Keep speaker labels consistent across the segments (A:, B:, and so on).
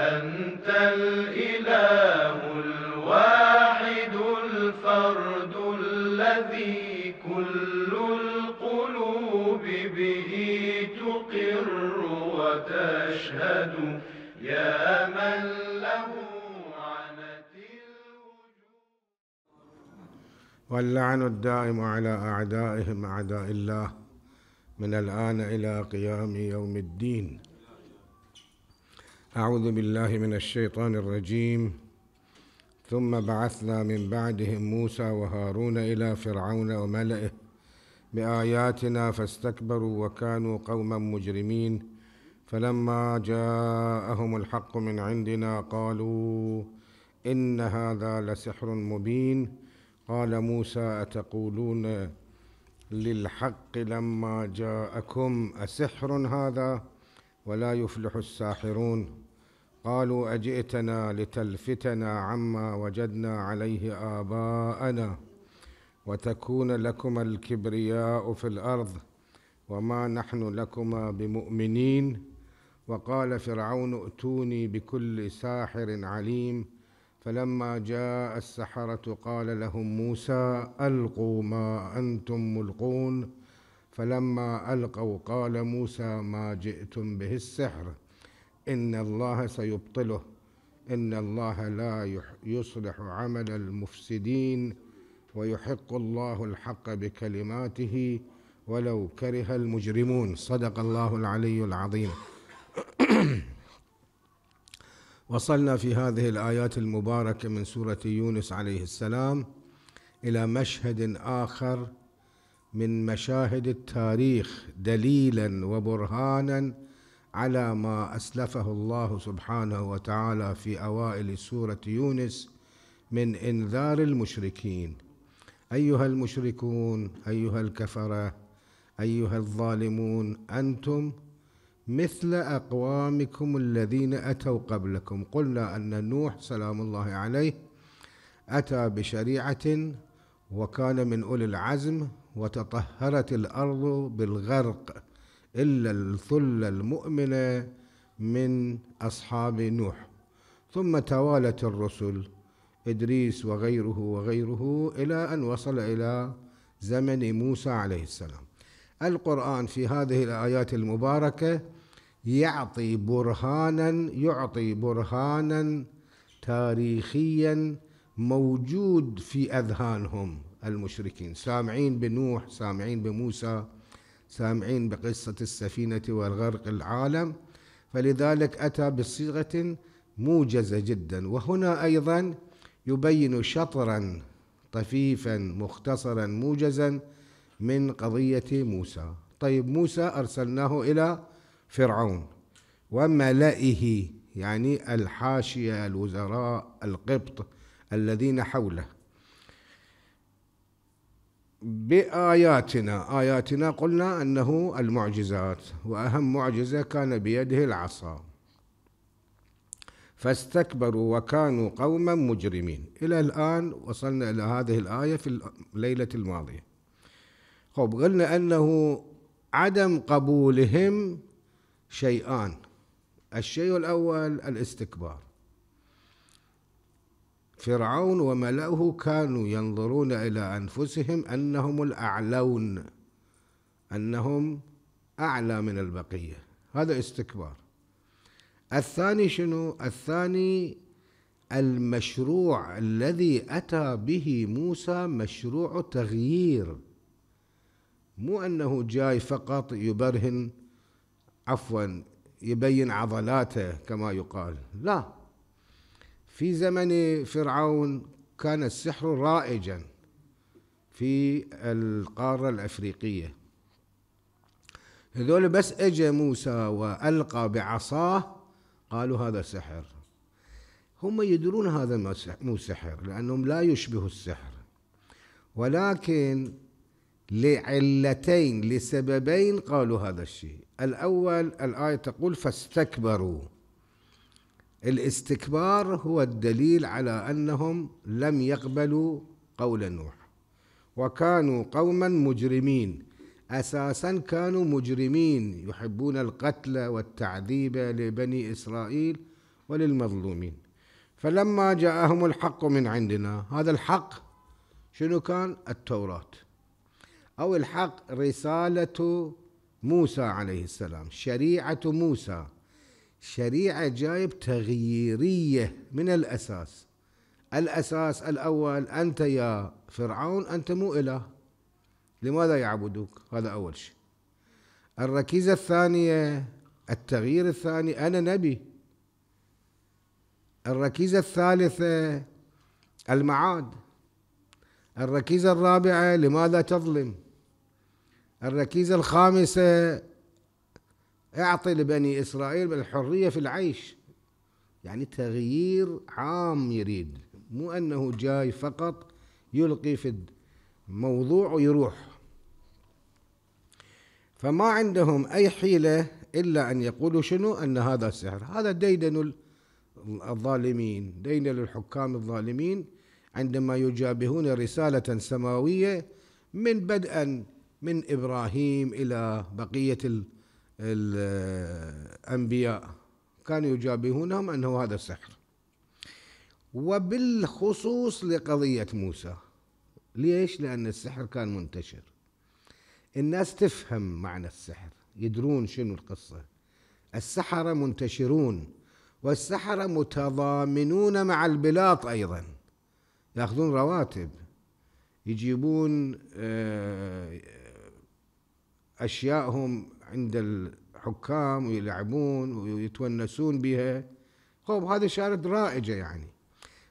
A: أنت الإله الواحد الفرد الذي كل القلوب به تقر وتشهد يا من له عنت الوجود واللعن الدائم على أعدائهم أعداء الله من الآن إلى قيام يوم الدين أعوذ بالله من الشيطان الرجيم ثم بعثنا من بعدهم موسى وهارون إلى فرعون وملئه بآياتنا فاستكبروا وكانوا قوما مجرمين فلما جاءهم الحق من عندنا قالوا إن هذا لسحر مبين قال موسى أتقولون للحق لما جاءكم أسحر هذا ولا يفلح الساحرون قالوا اجئتنا لتلفتنا عما وجدنا عليه اباءنا وتكون لكما الكبرياء في الارض وما نحن لكما بمؤمنين وقال فرعون ائتوني بكل ساحر عليم فلما جاء السحره قال لهم موسى القوا ما انتم ملقون فلما القوا قال موسى ما جئتم به السحر إن الله سيبطله إن الله لا يصلح عمل المفسدين ويحق الله الحق بكلماته ولو كره المجرمون صدق الله العلي العظيم وصلنا في هذه الآيات المباركة من سورة يونس عليه السلام إلى مشهد آخر من مشاهد التاريخ دليلا وبرهانا على ما اسلفه الله سبحانه وتعالى في اوائل سوره يونس من انذار المشركين ايها المشركون ايها الكفره ايها الظالمون انتم مثل اقوامكم الذين اتوا قبلكم قلنا ان نوح سلام الله عليه اتى بشريعه وكان من اولي العزم وتطهرت الارض بالغرق إلا الثلة المؤمنة من أصحاب نوح ثم توالت الرسل إدريس وغيره وغيره إلى أن وصل إلى زمن موسى عليه السلام القرآن في هذه الآيات المباركة يعطي برهانا يعطي برهانا تاريخيا موجود في أذهانهم المشركين سامعين بنوح سامعين بموسى سامعين بقصة السفينة والغرق العالم فلذلك أتى بصيغة موجزة جدا وهنا أيضا يبين شطرا طفيفا مختصرا موجزا من قضية موسى طيب موسى أرسلناه إلى فرعون وملئه يعني الحاشية الوزراء القبط الذين حوله بآياتنا آياتنا قلنا أنه المعجزات وأهم معجزة كان بيده العصا فاستكبروا وكانوا قوما مجرمين إلى الآن وصلنا إلى هذه الآية في الليلة الماضية خب طيب، قلنا أنه عدم قبولهم شيئان الشيء الأول الاستكبار فرعون وملأه كانوا ينظرون إلى أنفسهم أنهم الأعلون أنهم أعلى من البقية هذا استكبار الثاني شنو الثاني المشروع الذي أتى به موسى مشروع تغيير مو أنه جاي فقط يبرهن عفوا يبين عضلاته كما يقال لا في زمن فرعون كان السحر رائجا في القارة الأفريقية هذول بس اجى موسى وألقى بعصاه قالوا هذا سحر هم يدرون هذا مو سحر لأنهم لا يشبه السحر ولكن لعلتين لسببين قالوا هذا الشيء الأول الآية تقول فاستكبروا الاستكبار هو الدليل على انهم لم يقبلوا قول نوح وكانوا قوما مجرمين اساسا كانوا مجرمين يحبون القتل والتعذيب لبني اسرائيل وللمظلومين فلما جاءهم الحق من عندنا هذا الحق شنو كان التوراه او الحق رساله موسى عليه السلام شريعه موسى شريعة جايب تغييرية من الأساس الأساس الأول أنت يا فرعون أنت مو إله لماذا يعبدوك هذا أول شيء الركيزة الثانية التغيير الثاني أنا نبي الركيزة الثالثة المعاد الركيزة الرابعة لماذا تظلم الركيزة الخامسة اعطي لبني إسرائيل الحرية في العيش يعني تغيير عام يريد مو أنه جاي فقط يلقي في الموضوع ويروح فما عندهم أي حيلة إلا أن يقولوا شنو أن هذا سحر هذا ديدن الظالمين ديدن الحكام الظالمين عندما يجابهون رسالة سماوية من بدءا من إبراهيم إلى بقية الأنبياء كانوا يجابهونهم أنه هذا سحر وبالخصوص لقضية موسى ليش؟ لأن السحر كان منتشر الناس تفهم معنى السحر يدرون شنو القصة السحرة منتشرون والسحرة متضامنون مع البلاط أيضا يأخذون رواتب يجيبون آه، أشيائهم عند الحكام ويلعبون ويتونسون بها خب هذا شارد رائجة يعني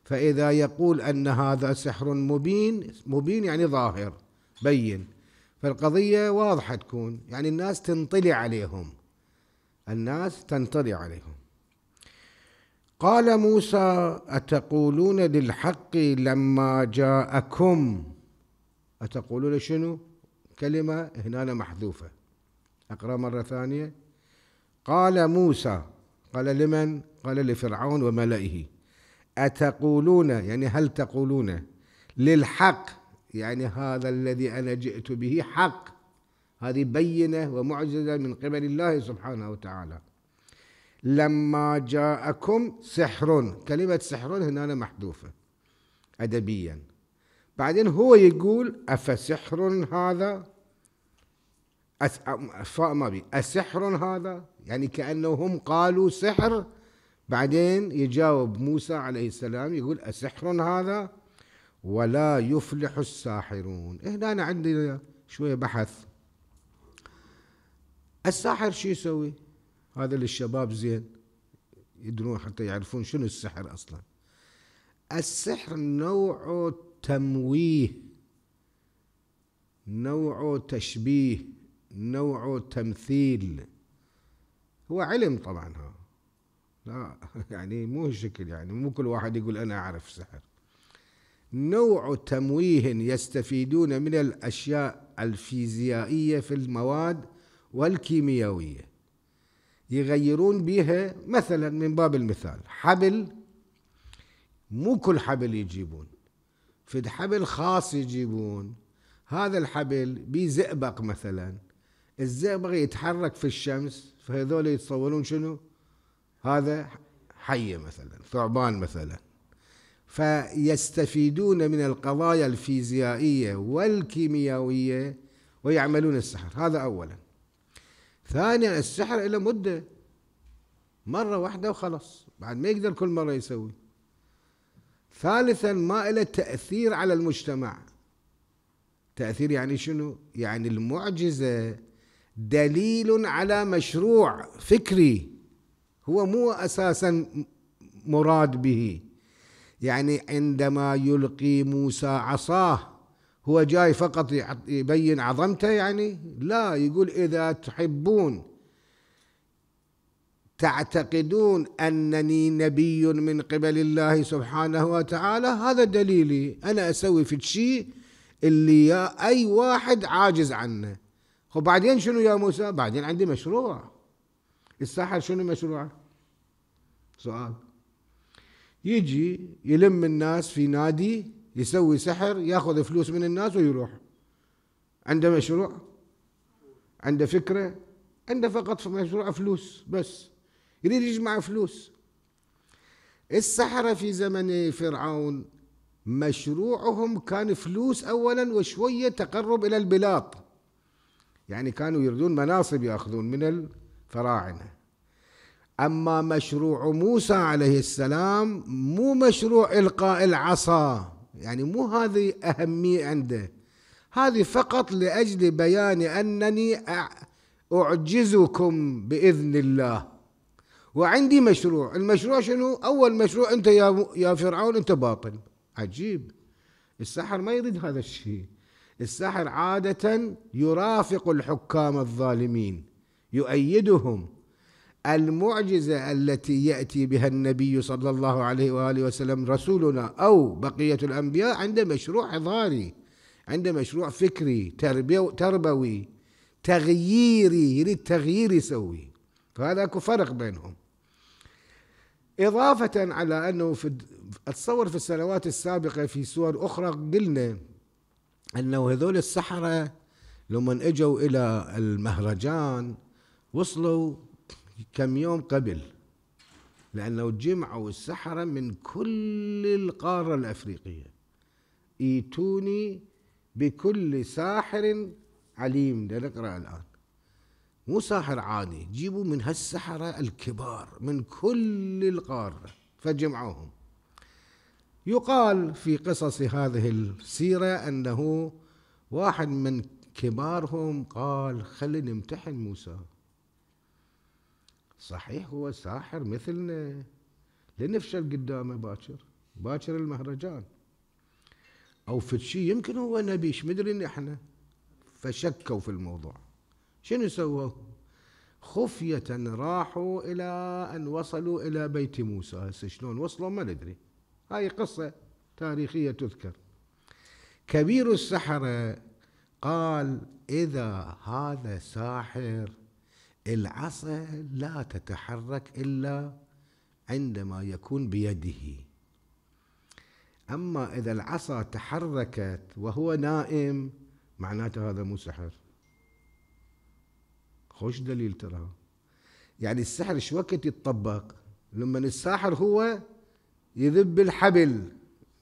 A: فإذا يقول أن هذا سحر مبين مبين يعني ظاهر بين فالقضية واضحة تكون يعني الناس تنطلي عليهم الناس تنطلي عليهم قال موسى أتقولون للحق لما جاءكم أتقولون شنو كلمة هنا محذوفة أقرأ مرة ثانية قال موسى قال لمن قال لفرعون وملئه أتقولون يعني هل تقولون للحق يعني هذا الذي أنا جئت به حق هذه بينة ومعجزة من قبل الله سبحانه وتعالى لما جاءكم سحر كلمة سحر هنا محذوفة أدبيا بعدين هو يقول أفسحر هذا أس... ما بي أسحر هذا يعني كأنهم قالوا سحر بعدين يجاوب موسى عليه السلام يقول أسحر هذا ولا يفلح الساحرون هنا أنا عندي شوية بحث الساحر شو يسوي هذا للشباب زين يدرون حتى يعرفون شنو السحر أصلا السحر نوعه تمويه نوعه تشبيه نوع تمثيل هو علم طبعا ها لا يعني مو شكل يعني مو كل واحد يقول أنا أعرف سحر نوع تمويه يستفيدون من الأشياء الفيزيائية في المواد والكيميائية يغيرون بها مثلا من باب المثال حبل مو كل حبل يجيبون في حبل خاص يجيبون هذا الحبل بزئبق مثلا الزئبق يتحرك في الشمس فهذول يتصورون شنو هذا حية مثلا ثعبان مثلا فيستفيدون من القضايا الفيزيائية والكيميائية ويعملون السحر هذا أولا ثانيا السحر له مدة مرة واحدة وخلص بعد ما يقدر كل مرة يسوي ثالثا ما له تأثير على المجتمع تأثير يعني شنو؟ يعني المعجزة دليل على مشروع فكري هو مو اساسا مراد به يعني عندما يلقي موسى عصاه هو جاي فقط يبين عظمته يعني لا يقول اذا تحبون تعتقدون انني نبي من قبل الله سبحانه وتعالى هذا دليلي انا اسوي في الشيء اللي يا اي واحد عاجز عنه خب بعدين شنو يا موسى بعدين عندي مشروع الساحر شنو مشروعه سؤال يجي يلم الناس في نادي يسوي سحر ياخذ فلوس من الناس ويروح عنده مشروع عنده فكره عنده فقط مشروع فلوس بس يريد يجمع فلوس السحرة في زمن فرعون مشروعهم كان فلوس أولا وشوية تقرب إلى البلاط يعني كانوا يريدون مناصب ياخذون من الفراعنه اما مشروع موسى عليه السلام مو مشروع القاء العصا يعني مو هذه اهميه عنده هذه فقط لاجل بيان انني اعجزكم باذن الله وعندي مشروع المشروع شنو اول مشروع انت يا يا فرعون انت باطل عجيب السحر ما يريد هذا الشيء الساحر عادة يرافق الحكام الظالمين يؤيدهم المعجزة التي يأتي بها النبي صلى الله عليه وآله وسلم رسولنا أو بقية الأنبياء عند مشروع حضاري عند مشروع فكري تربوي تغييري يريد تغيير يسوي فهذا اكو فرق بينهم إضافة على أنه في أتصور في السنوات السابقة في سور أخرى قلنا انه هذول السحره لما اجوا الى المهرجان وصلوا كم يوم قبل لانه جمعوا السحره من كل القاره الافريقيه ايتوني بكل ساحر عليم نقرا الان مو ساحر عادي جيبوا من هالسحره الكبار من كل القاره فجمعوهم يقال في قصص هذه السيرة أنه واحد من كبارهم قال خلي نمتحن موسى صحيح هو ساحر مثلنا لنفشل قدامه باكر باكر المهرجان او في شيء يمكن هو نبي ايش مدري احنا فشكوا في الموضوع شنو سووا خفية راحوا إلى أن وصلوا إلى بيت موسى هسه شلون وصلوا ما ندري هاي قصة تاريخية تذكر كبير السحرة قال إذا هذا ساحر العصا لا تتحرك إلا عندما يكون بيده أما إذا العصا تحركت وهو نائم معناته هذا مو سحر خوش دليل ترى يعني السحر شو وقت يتطبق لما الساحر هو يذب الحبل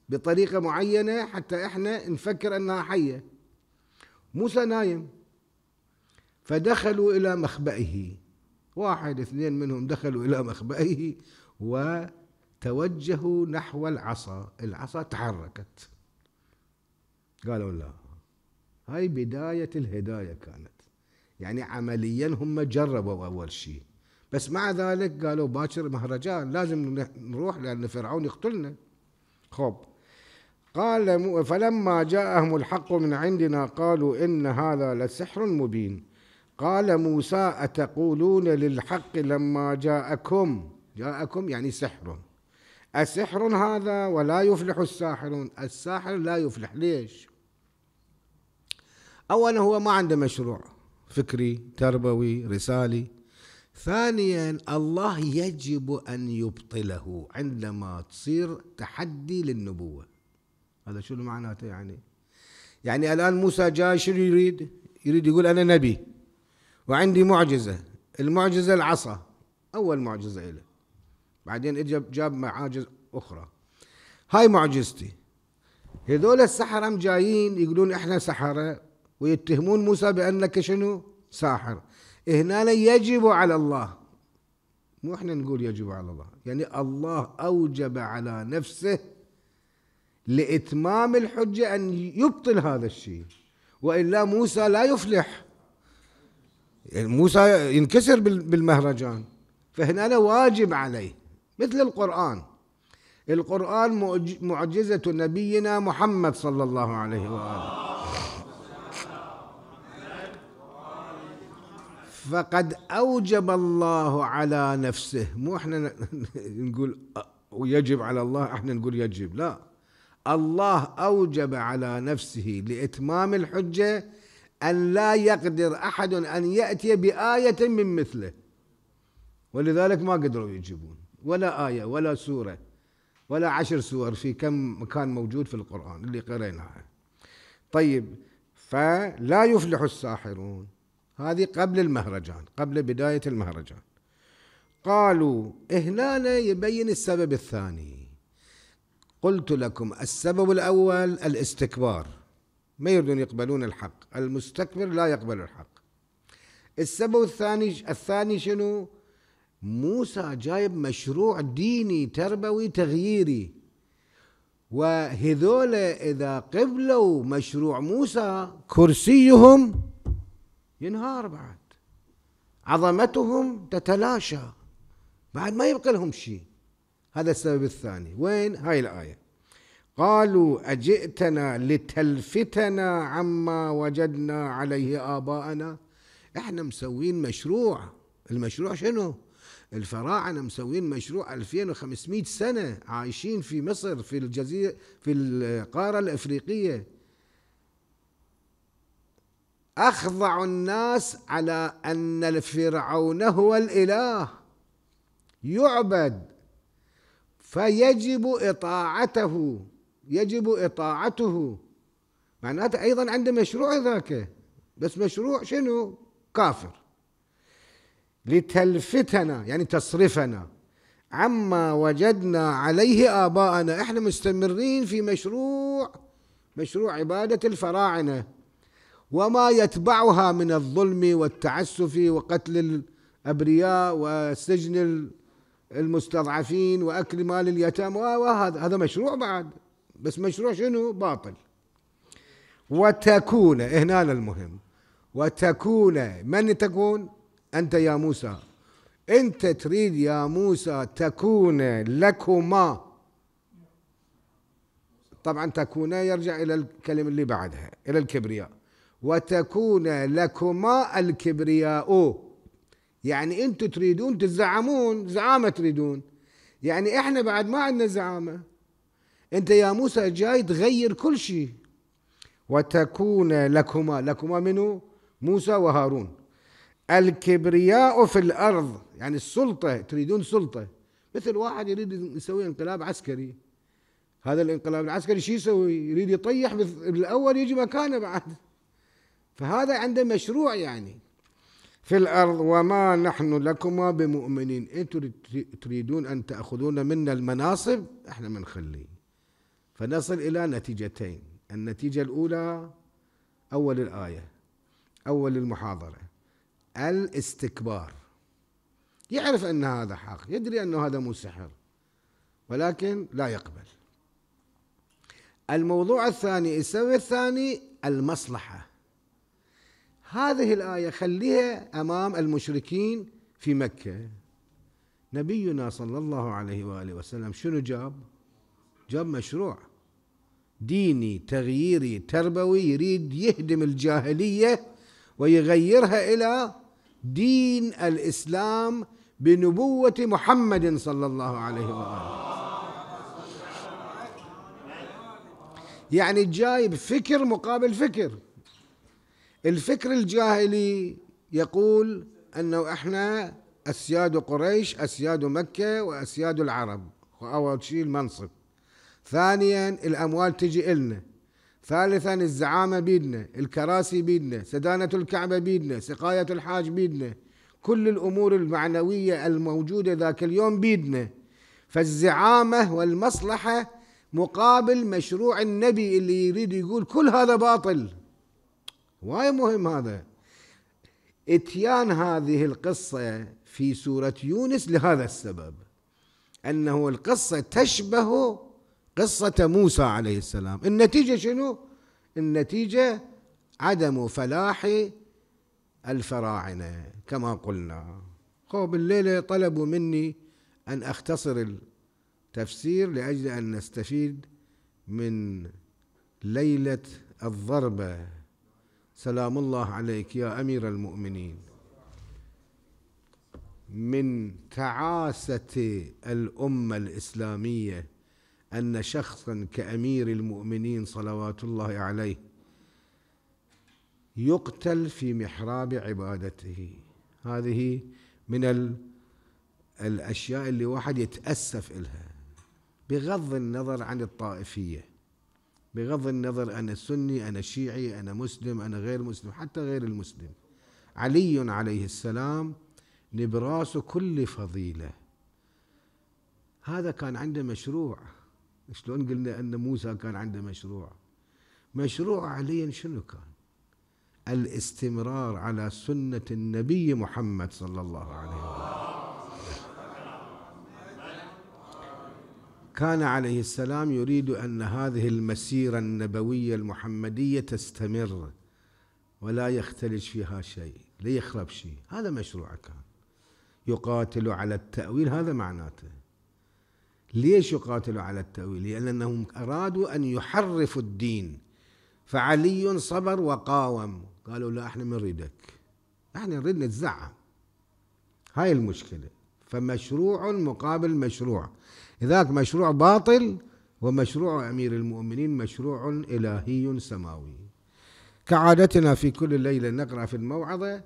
A: بطريقة معينة حتى احنا نفكر انها حية موسى نايم فدخلوا الى مخبئه واحد اثنين منهم دخلوا الى مخبئه وتوجهوا نحو العصا العصا تحركت قالوا لا هاي بداية الهداية كانت يعني عمليا هم جربوا أول شيء بس مع ذلك قالوا باكر مهرجان لازم نروح لأن فرعون يقتلنا خب قال فلما جاءهم الحق من عندنا قالوا إن هذا لسحر مبين قال موسى أتقولون للحق لما جاءكم جاءكم يعني سحر السحر هذا ولا يفلح الساحرون الساحر لا يفلح ليش أولا هو ما عنده مشروع فكري تربوي رسالي ثانيا الله يجب أن يبطله عندما تصير تحدي للنبوة هذا شو معناته يعني يعني الآن موسى جاي شنو يريد يريد يقول أنا نبي وعندي معجزة المعجزة العصا أول معجزة له بعدين اجى جاب معاجز أخرى هاي معجزتي هذول السحرة جايين يقولون احنا سحرة ويتهمون موسى بأنك شنو ساحر هنا يجب على الله مو احنا نقول يجب على الله يعني الله اوجب على نفسه لاتمام الحجه ان يبطل هذا الشيء والا موسى لا يفلح يعني موسى ينكسر بالمهرجان فهنا واجب عليه مثل القرآن القرآن معجزة نبينا محمد صلى الله عليه وآله فقد أوجب الله على نفسه مو احنا نقول ويجب على الله احنا نقول يجب لا الله أوجب على نفسه لإتمام الحجة أن لا يقدر أحد أن يأتي بآية من مثله ولذلك ما قدروا يجيبون ولا آية ولا سورة ولا عشر سور في كم مكان موجود في القرآن اللي قريناها طيب فلا يفلح الساحرون هذه قبل المهرجان قبل بداية المهرجان قالوا هنا يبين السبب الثاني قلت لكم السبب الأول الاستكبار ما يريدون يقبلون الحق المستكبر لا يقبل الحق السبب الثاني الثاني شنو موسى جايب مشروع ديني تربوي تغييري وهذول إذا قبلوا مشروع موسى كرسيهم ينهار بعد عظمتهم تتلاشى بعد ما يبقى لهم شيء هذا السبب الثاني وين هاي الآية قالوا أجئتنا لتلفتنا عما وجدنا عليه آباءنا احنا مسوين مشروع المشروع شنو الفراعنة مسوين مشروع 2500 سنة عايشين في مصر في الجزيرة في القارة الأفريقية أخضع الناس على أن الفرعون هو الإله يعبد فيجب إطاعته يجب إطاعته معناته أيضا عنده مشروع ذاك بس مشروع شنو كافر لتلفتنا يعني تصرفنا عما وجدنا عليه آباءنا احنا مستمرين في مشروع مشروع عبادة الفراعنة وما يتبعها من الظلم والتعسف وقتل الابرياء وسجن المستضعفين واكل مال اليتامى وهذا هذا مشروع بعد بس مشروع شنو باطل وتكون هنا المهم وتكون من تكون انت يا موسى انت تريد يا موسى تكون لكما طبعا تكون يرجع الى الكلمه اللي بعدها الى الكبرياء وتكون لكما الكبرياء يعني انتم تريدون تزعمون زعامة تريدون يعني احنا بعد ما عندنا زعامة انت يا موسى جاي تغير كل شيء وتكون لكما لكما منو موسى وهارون الكبرياء في الارض يعني السلطة تريدون سلطة مثل واحد يريد يسوي انقلاب عسكري هذا الانقلاب العسكري شو يسوي يريد يطيح بالاول يجي مكانه بعد فهذا عنده مشروع يعني في الأرض وما نحن لكما بمؤمنين أنتم تريدون أن تأخذون منا المناصب احنا منخلي فنصل إلى نتيجتين النتيجة الأولى أول الآية أول المحاضرة الاستكبار يعرف أن هذا حق يدري أنه هذا مو سحر ولكن لا يقبل الموضوع الثاني السبب الثاني المصلحة هذه الآية خليها أمام المشركين في مكة نبينا صلى الله عليه وآله وسلم شنو جاب جاب مشروع ديني تغييري تربوي يريد يهدم الجاهلية ويغيرها إلى دين الإسلام بنبوة محمد صلى الله عليه وآله يعني جايب فكر مقابل فكر الفكر الجاهلي يقول أنه إحنا أسياد قريش أسياد مكة وأسياد العرب أول شيء المنصب ثانيا الأموال تجي إلنا ثالثا الزعامة بيدنا الكراسي بيدنا سدانة الكعبة بيدنا سقاية الحاج بيدنا كل الأمور المعنوية الموجودة ذاك اليوم بيدنا فالزعامة والمصلحة مقابل مشروع النبي اللي يريد يقول كل هذا باطل وايد مهم هذا اتيان هذه القصة في سورة يونس لهذا السبب أنه القصة تشبه قصة موسى عليه السلام النتيجة شنو؟ النتيجة عدم فلاح الفراعنة كما قلنا خوب الليلة طلبوا مني أن أختصر التفسير لأجل أن نستفيد من ليلة الضربة سلام الله عليك يا امير المؤمنين من تعاسه الامه الاسلاميه ان شخصا كامير المؤمنين صلوات الله عليه يقتل في محراب عبادته هذه من الاشياء اللي واحد يتاسف الها بغض النظر عن الطائفيه بغض النظر أنا سني أنا شيعي أنا مسلم أنا غير مسلم حتى غير المسلم علي عليه السلام نبراس كل فضيلة هذا كان عنده مشروع شلون قلنا أن موسى كان عنده مشروع مشروع علي شنو كان الاستمرار على سنة النبي محمد صلى الله عليه وسلم كان عليه السلام يريد ان هذه المسيره النبويه المحمديه تستمر ولا يختلج فيها شيء لا يخرب شيء هذا مشروعه كان يقاتل على التاويل هذا معناته ليش يقاتلوا على التاويل لانهم ارادوا ان يحرفوا الدين فعلي صبر وقاوم قالوا لا احنا ما نريدك احنا نريد نتزعم هاي المشكله فمشروع مقابل مشروع لذلك مشروع باطل ومشروع أمير المؤمنين مشروع إلهي سماوي كعادتنا في كل ليلة نقرأ في الموعظة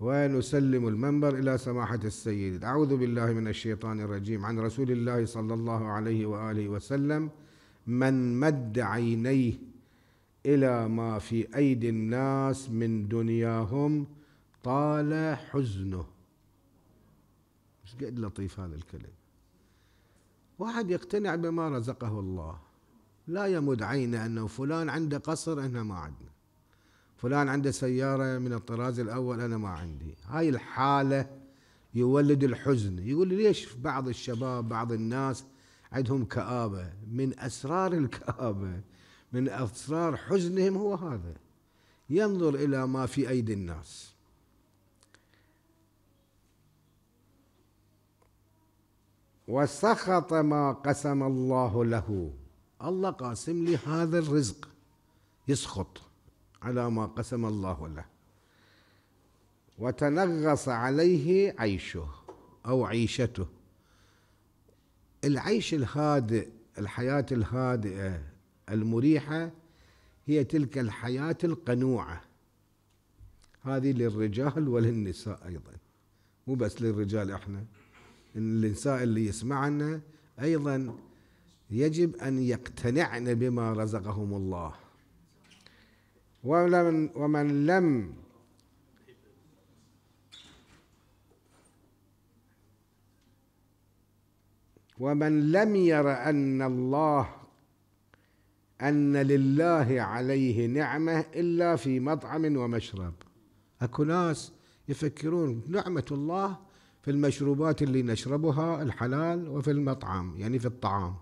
A: ونسلم المنبر إلى سماحة السيد أعوذ بالله من الشيطان الرجيم عن رسول الله صلى الله عليه وآله وسلم من مد عينيه إلى ما في أيدي الناس من دنياهم طال حزنه مش قد لطيف هذا الكلام واحد يقتنع بما رزقه الله لا يمد عينه أنه فلان عنده قصر أنا ما عندنا فلان عنده سيارة من الطراز الأول أنا ما عندي هاي الحالة يولد الحزن يقول ليش بعض الشباب بعض الناس عندهم كآبة من أسرار الكآبة من أسرار حزنهم هو هذا ينظر إلى ما في أيدي الناس وسخط ما قسم الله له الله قاسم لي هذا الرزق يسخط على ما قسم الله له وتنغص عليه عيشه أو عيشته العيش الهادئ الحياة الهادئة المريحة هي تلك الحياة القنوعة هذه للرجال وللنساء أيضا مو بس للرجال احنا الإنسان اللي يسمعنا أيضا يجب أن يقتنعن بما رزقهم الله ومن, ومن لم ومن لم ير أن الله أن لله عليه نعمة إلا في مطعم ومشرب أكو ناس يفكرون نعمة الله في المشروبات اللي نشربها الحلال وفي المطعم يعني في الطعام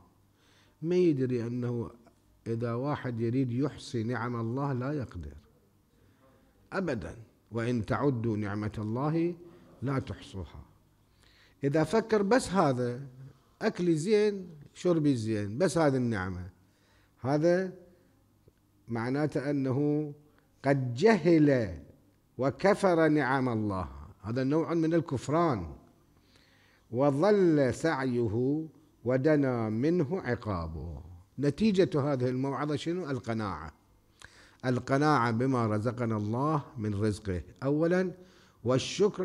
A: ما يدري أنه إذا واحد يريد يحصي نعم الله لا يقدر أبدا وإن تعدوا نعمة الله لا تحصوها إذا فكر بس هذا أكلي زين شربي زين بس هذه النعمة هذا معناته أنه قد جهل وكفر نعم الله هذا نوع من الكفران وظل سعيه ودنا منه عقابه نتيجة هذه الموعظة شنو القناعة القناعة بما رزقنا الله من رزقه أولا والشكر